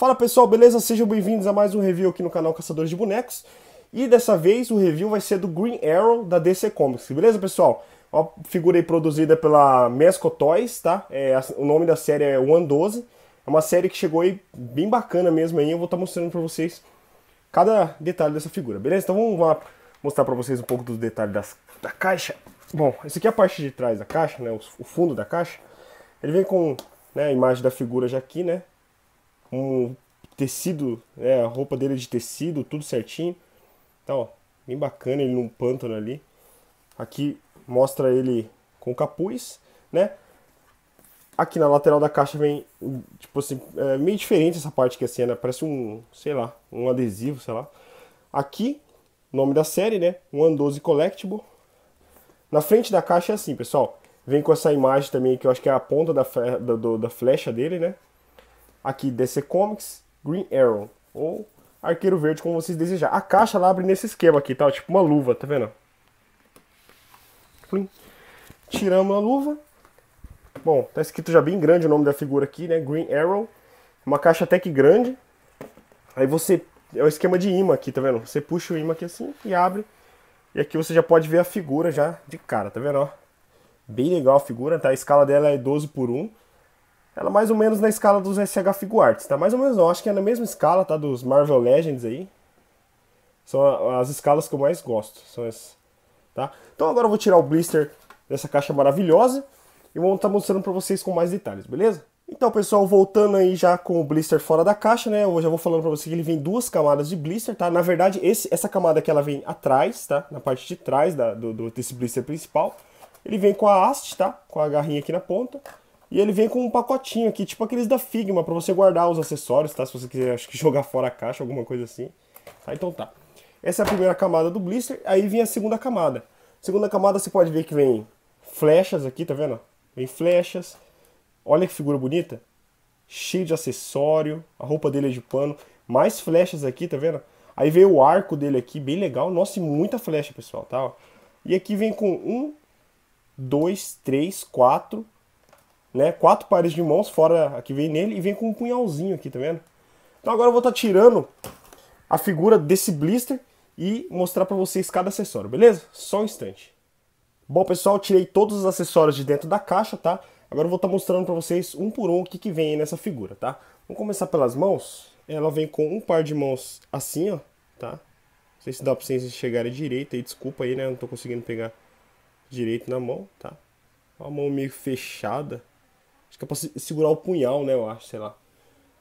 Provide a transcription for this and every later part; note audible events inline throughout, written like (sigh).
Fala pessoal, beleza? Sejam bem-vindos a mais um review aqui no canal Caçadores de Bonecos. E dessa vez o review vai ser do Green Arrow da DC Comics, beleza pessoal? Uma figura aí produzida pela Mesco Toys, tá? É, o nome da série é One 12. É uma série que chegou aí bem bacana mesmo aí, eu vou estar tá mostrando pra vocês cada detalhe dessa figura, beleza? Então vamos lá mostrar pra vocês um pouco dos detalhes das, da caixa. Bom, esse aqui é a parte de trás da caixa, né? O, o fundo da caixa. Ele vem com né, a imagem da figura já aqui, né? um tecido, né, a roupa dele é de tecido, tudo certinho. Então, ó, bem bacana ele num pântano ali. Aqui mostra ele com capuz, né? Aqui na lateral da caixa vem, tipo assim, é meio diferente essa parte que assim, né? Parece um, sei lá, um adesivo, sei lá. Aqui, nome da série, né? um Andose Collectible. Na frente da caixa é assim, pessoal. Vem com essa imagem também, que eu acho que é a ponta da, da, da flecha dele, né? aqui DC Comics, Green Arrow ou Arqueiro Verde, como vocês desejar. A caixa lá abre nesse esquema aqui, tá? Tipo uma luva, tá vendo? Plim. Tiramos a luva. Bom, tá escrito já bem grande o nome da figura aqui, né? Green Arrow. Uma caixa até que grande. Aí você... É o esquema de imã aqui, tá vendo? Você puxa o imã aqui assim e abre. E aqui você já pode ver a figura já de cara, tá vendo? Ó? Bem legal a figura, tá? A escala dela é 12 por 1. Ela é mais ou menos na escala dos SH Figuarts Arts, tá? Mais ou menos não, acho que é na mesma escala, tá? Dos Marvel Legends aí. São as escalas que eu mais gosto, são essas, tá? Então agora eu vou tirar o blister dessa caixa maravilhosa e vou estar tá mostrando para vocês com mais detalhes, beleza? Então pessoal, voltando aí já com o blister fora da caixa, né? Eu já vou falando para vocês que ele vem duas camadas de blister, tá? Na verdade, esse, essa camada que ela vem atrás, tá? Na parte de trás da, do, do, desse blister principal. Ele vem com a haste, tá? Com a garrinha aqui na ponta. E ele vem com um pacotinho aqui, tipo aqueles da Figma, para você guardar os acessórios, tá? Se você quiser, acho que jogar fora a caixa, alguma coisa assim. Tá, então tá. Essa é a primeira camada do blister, aí vem a segunda camada. Segunda camada você pode ver que vem flechas aqui, tá vendo? Vem flechas. Olha que figura bonita. Cheio de acessório, a roupa dele é de pano. Mais flechas aqui, tá vendo? Aí veio o arco dele aqui, bem legal. Nossa, e muita flecha, pessoal, tá? E aqui vem com um, dois, três, quatro né? Quatro pares de mãos, fora a que vem nele, e vem com um punhalzinho aqui, tá vendo? Então agora eu vou estar tá tirando a figura desse blister e mostrar para vocês cada acessório, beleza? Só um instante. Bom, pessoal, tirei todos os acessórios de dentro da caixa, tá? Agora eu vou estar tá mostrando para vocês um por um o que, que vem nessa figura, tá? Vamos começar pelas mãos. Ela vem com um par de mãos assim, ó, tá? Não sei se dá para vocês enxergarem direito aí, desculpa aí, né? Eu não tô conseguindo pegar direito na mão, tá? Uma mão meio fechada, Acho que é pra segurar o punhal, né? Eu acho, sei lá.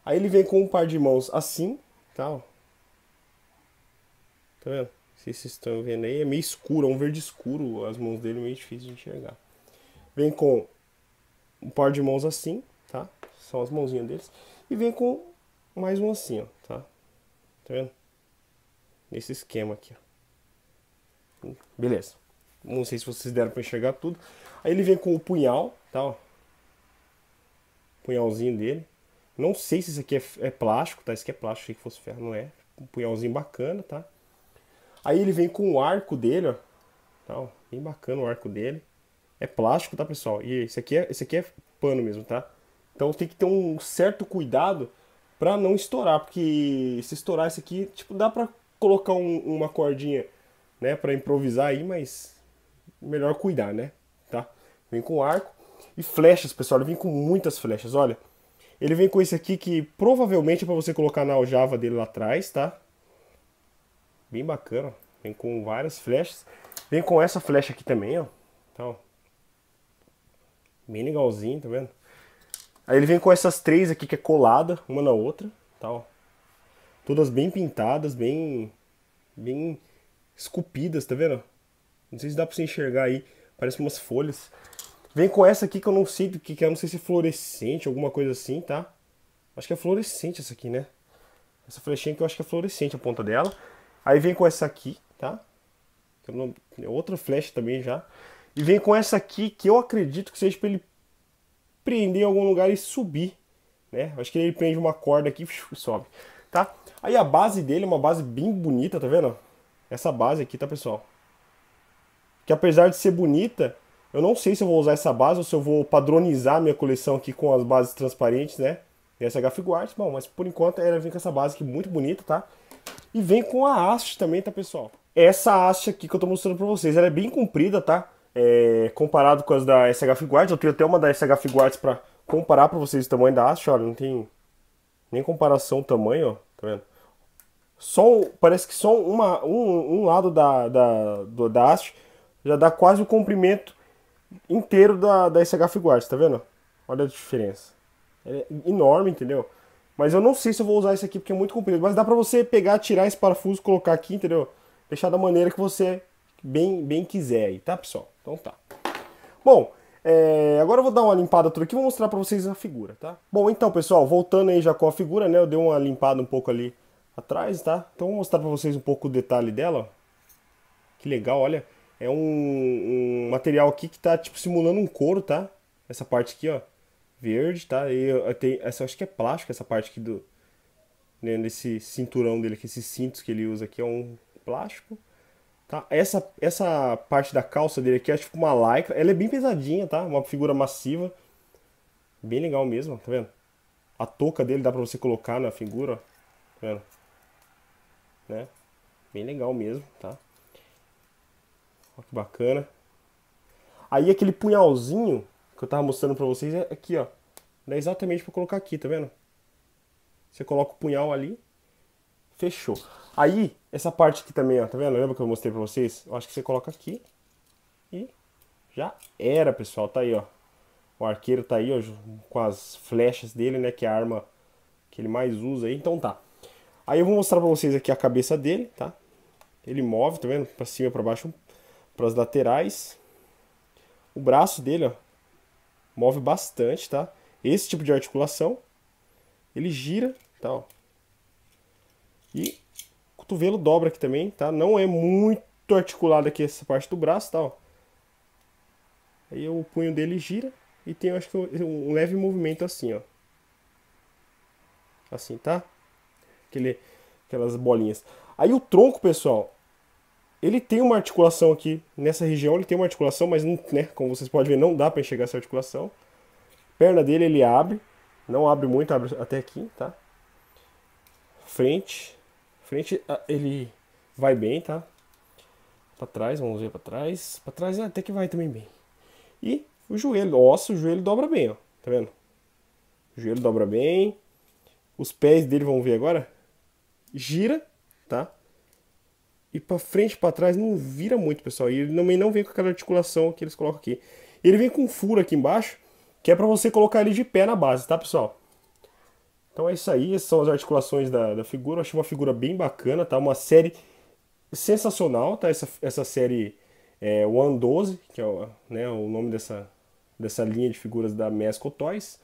Aí ele vem com um par de mãos assim, tal. Tá, tá vendo? Se vocês estão vendo aí, é meio escuro, é um verde escuro. As mãos dele é meio difícil de enxergar. Vem com um par de mãos assim, tá? São as mãozinhas deles. E vem com mais um assim, ó, tá? Tá vendo? Nesse esquema aqui, ó. Beleza. Não sei se vocês deram pra enxergar tudo. Aí ele vem com o punhal, tá? Ó punhalzinho dele. Não sei se isso aqui é, é plástico, tá? Isso aqui é plástico, achei que fosse ferro, não é. Um punhalzinho bacana, tá? Aí ele vem com o arco dele, ó. Tá, ó. Bem bacana o arco dele. É plástico, tá, pessoal? E esse aqui é, esse aqui é pano mesmo, tá? Então tem que ter um certo cuidado para não estourar, porque se estourar esse aqui, tipo, dá para colocar um, uma cordinha, né, para improvisar aí, mas melhor cuidar, né? Tá? Vem com o arco. E flechas, pessoal, ele vem com muitas flechas, olha. Ele vem com esse aqui que provavelmente é para você colocar na aljava dele lá atrás, tá? Bem bacana, Vem com várias flechas. Vem com essa flecha aqui também, ó. Então, bem legalzinho, tá vendo? Aí ele vem com essas três aqui que é colada uma na outra, tal. Tá, Todas bem pintadas, bem bem esculpidas, tá vendo? Não sei se dá pra você enxergar aí, parece umas folhas. Vem com essa aqui que eu não sei do que, que é, não sei se é fluorescente, alguma coisa assim, tá? Acho que é fluorescente essa aqui, né? Essa flechinha que eu acho que é fluorescente a ponta dela. Aí vem com essa aqui, tá? Não... É outra flecha também já. E vem com essa aqui que eu acredito que seja para ele prender em algum lugar e subir, né? Acho que ele prende uma corda aqui e (laughs) sobe, tá? Aí a base dele é uma base bem bonita, tá vendo? Essa base aqui, tá, pessoal? Que apesar de ser bonita, eu não sei se eu vou usar essa base ou se eu vou padronizar minha coleção aqui com as bases transparentes, né? E essa é Gafiguards, bom, mas por enquanto ela vem com essa base aqui muito bonita, tá? E vem com a haste também, tá, pessoal? Essa haste aqui que eu tô mostrando pra vocês, ela é bem comprida, tá? É, comparado com as da SHF Guards, eu tenho até uma da SHF Guards pra comparar pra vocês o tamanho da haste, olha, não tem nem comparação o tamanho, ó, tá vendo? Só, parece que só uma, um, um lado da, da, do, da haste já dá quase o comprimento inteiro da, da SH Figuarts, tá vendo? Olha a diferença. é enorme, entendeu? Mas eu não sei se eu vou usar esse aqui porque é muito comprido. Mas dá pra você pegar, tirar esse parafuso, colocar aqui, entendeu? Deixar da maneira que você bem, bem quiser aí, tá, pessoal? Então tá. Bom, é, agora eu vou dar uma limpada tudo aqui e vou mostrar pra vocês a figura, tá? Bom, então, pessoal, voltando aí já com a figura, né? Eu dei uma limpada um pouco ali atrás, tá? Então vou mostrar pra vocês um pouco o detalhe dela. Que legal, olha. É um, um material aqui que tá tipo simulando um couro, tá? Essa parte aqui, ó. Verde, tá? E tem, essa, acho que é plástico essa parte aqui do. Né, nesse cinturão dele, que esses cintos que ele usa aqui é um plástico. Tá? Essa, essa parte da calça dele aqui é tipo uma lycra. Ela é bem pesadinha, tá? Uma figura massiva. Bem legal mesmo, tá vendo? A touca dele dá pra você colocar na figura, ó. Tá vendo? Né? Bem legal mesmo, tá? Olha que bacana. Aí aquele punhalzinho que eu tava mostrando pra vocês é aqui, ó. é exatamente pra colocar aqui, tá vendo? Você coloca o punhal ali, fechou. Aí, essa parte aqui também, ó, tá vendo? Lembra que eu mostrei pra vocês? Eu acho que você coloca aqui e já era, pessoal. Tá aí, ó. O arqueiro tá aí, ó, com as flechas dele, né, que é a arma que ele mais usa aí. Então tá. Aí eu vou mostrar pra vocês aqui a cabeça dele, tá? Ele move, tá vendo? Pra cima e pra baixo para as laterais. O braço dele ó, move bastante, tá? Esse tipo de articulação, ele gira, tá? Ó. E o cotovelo dobra aqui também, tá? Não é muito articulado aqui essa parte do braço, tá? Ó. Aí o punho dele gira e tem, acho que, um leve movimento assim, ó. Assim, tá? Aquele, aquelas bolinhas. Aí o tronco, pessoal, ele tem uma articulação aqui nessa região, ele tem uma articulação, mas não, né, como vocês podem ver, não dá para enxergar essa articulação. Perna dele ele abre, não abre muito, abre até aqui, tá? Frente, frente ah, ele vai bem, tá? Para trás, vamos ver para trás, para trás é até que vai também bem. E o joelho, osso, o joelho dobra bem, ó, tá vendo? O joelho dobra bem. Os pés dele, vamos ver agora, gira, tá? e para frente, para trás, não vira muito, pessoal. E ele também não vem com aquela articulação que eles colocam aqui. Ele vem com um furo aqui embaixo, que é para você colocar ele de pé na base, tá, pessoal? Então é isso aí, essas são as articulações da, da figura. Eu achei uma figura bem bacana, tá? Uma série sensacional, tá? Essa, essa série é, One 12, que é o, né, o nome dessa, dessa linha de figuras da Mesco Toys.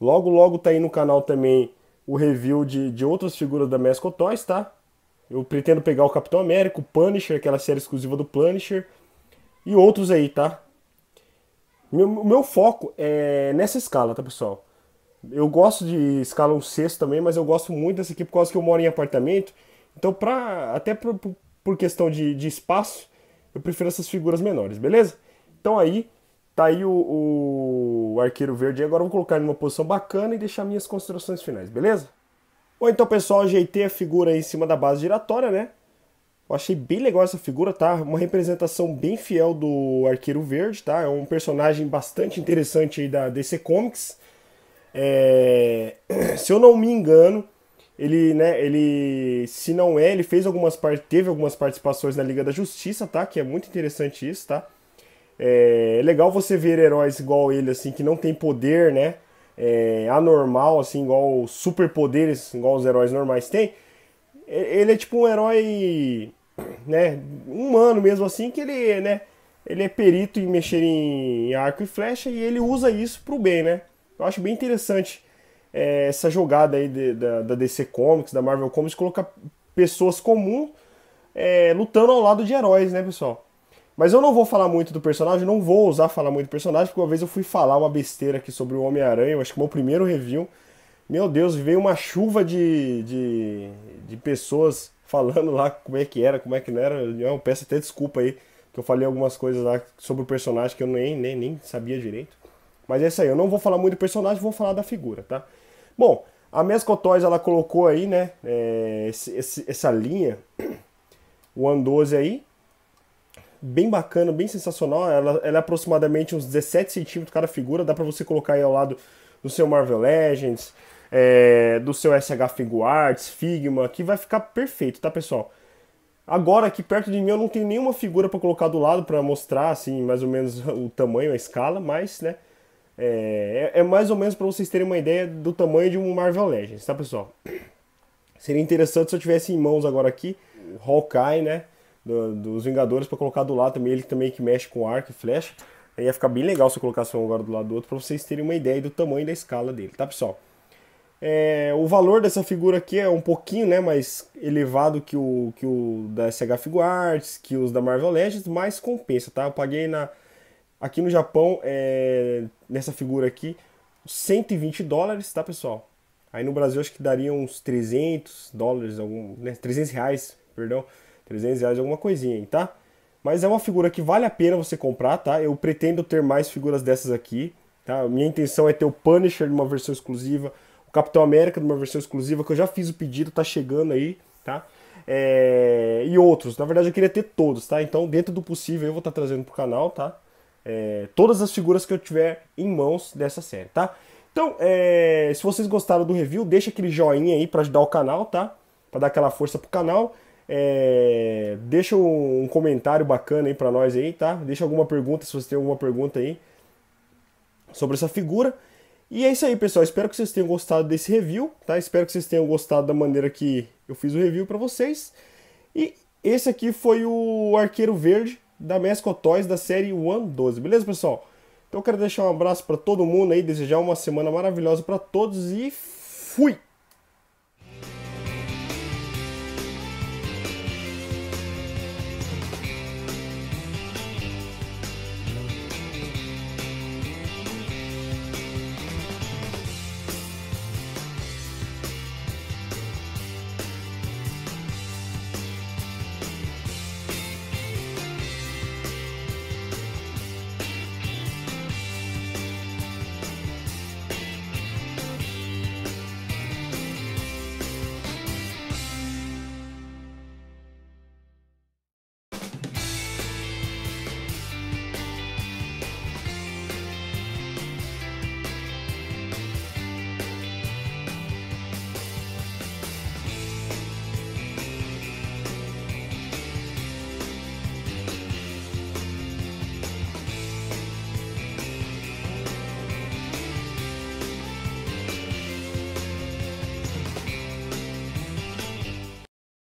Logo, logo tá aí no canal também o review de, de outras figuras da Mesco Toys, tá? Eu pretendo pegar o Capitão América, o Punisher, aquela série exclusiva do Punisher, e outros aí, tá? O meu, foco é nessa escala, tá, pessoal? Eu gosto de escala 1 um sexto também, mas eu gosto muito dessa aqui por causa que eu moro em apartamento. Então, pra, até por, por questão de, de espaço, eu prefiro essas figuras menores, beleza? Então aí, tá aí o, o arqueiro verde. Agora eu vou colocar ele numa posição bacana e deixar minhas considerações finais, beleza? Bom, então pessoal, ajeitei a figura em cima da base giratória, né? Eu achei bem legal essa figura, tá? Uma representação bem fiel do Arqueiro Verde, tá? É um personagem bastante interessante aí da DC Comics. É... (clears throat) Se eu não me engano, ele, né, ele, se não é, ele fez algumas teve algumas participações na Liga da Justiça, tá? Que é muito interessante isso, tá? é, é legal você ver heróis igual ele, assim, que não tem poder, né? é, anormal, assim, igual superpoderes, igual os heróis normais têm. Ele é tipo um herói, né, humano mesmo assim, que ele, né, ele é perito em mexer em arco e flecha e ele usa isso pro bem, né. Eu acho bem interessante é, essa jogada aí de, da, da, DC Comics, da Marvel Comics, colocar pessoas comuns é, lutando ao lado de heróis, né, pessoal? Mas eu não vou falar muito do personagem, não vou usar falar muito do personagem, porque uma vez eu fui falar uma besteira aqui sobre o Homem-Aranha, eu acho que o meu primeiro review. Meu Deus, veio uma chuva de, de, de, pessoas falando lá como é que era, como é que não era. Eu peço até desculpa aí, que eu falei algumas coisas lá sobre o personagem que eu nem, nem, nem sabia direito. Mas é isso aí, eu não vou falar muito do personagem, vou falar da figura, tá? Bom, a Mescotoys, ela colocou aí, né, é, esse, essa linha, o One 12 aí, bem bacana, bem sensacional. Ela, ela é aproximadamente uns 17 centímetros cada figura. Dá para você colocar aí ao lado do seu Marvel Legends, é, do seu SH Figuarts Arts, Figma, que vai ficar perfeito, tá, pessoal? Agora, aqui perto de mim, eu não tenho nenhuma figura para colocar do lado para mostrar, assim, mais ou menos (laughs) o tamanho, a escala, mas, né, é, é, é mais ou menos para vocês terem uma ideia do tamanho de um Marvel Legends, tá, pessoal? Seria interessante se eu tivesse em mãos agora aqui, Hawkeye, né, do, dos Vingadores para colocar do lado também, ele também que mexe com arco e flecha. Aí ia ficar bem legal se eu colocasse um agora do lado do outro para vocês terem uma ideia do tamanho da escala dele, tá pessoal? É, o valor dessa figura aqui é um pouquinho né, mais elevado que o, que o da SH Figure Arts, que os da Marvel Legends, mas compensa, tá? Eu paguei na, aqui no Japão, é, nessa figura aqui, 120 dólares, tá pessoal? Aí no Brasil acho que daria uns 300 dólares, algum, né, 300 reais, perdão, 300 reais alguma coisinha, tá? Mas é uma figura que vale a pena você comprar, tá? Eu pretendo ter mais figuras dessas aqui, tá? Minha intenção é ter o Punisher numa versão exclusiva, o Capitão América numa versão exclusiva, que eu já fiz o pedido, tá chegando aí, tá? É... E outros. Na verdade, eu queria ter todos, tá? Então, dentro do possível, eu vou estar tá trazendo pro canal, tá? É... Todas as figuras que eu tiver em mãos dessa série, tá? Então, é... se vocês gostaram do review, deixa aquele joinha aí para ajudar o canal, tá? Para dar aquela força pro canal. É, deixa um comentário bacana aí para nós aí, tá? Deixa alguma pergunta, se você tem alguma pergunta aí sobre essa figura. E é isso aí, pessoal. Espero que vocês tenham gostado desse review, tá? Espero que vocês tenham gostado da maneira que eu fiz o review para vocês. E esse aqui foi o Arqueiro Verde da Mesco Toys da série 112, beleza, pessoal? Então eu quero deixar um abraço para todo mundo aí, desejar uma semana maravilhosa para todos e fui!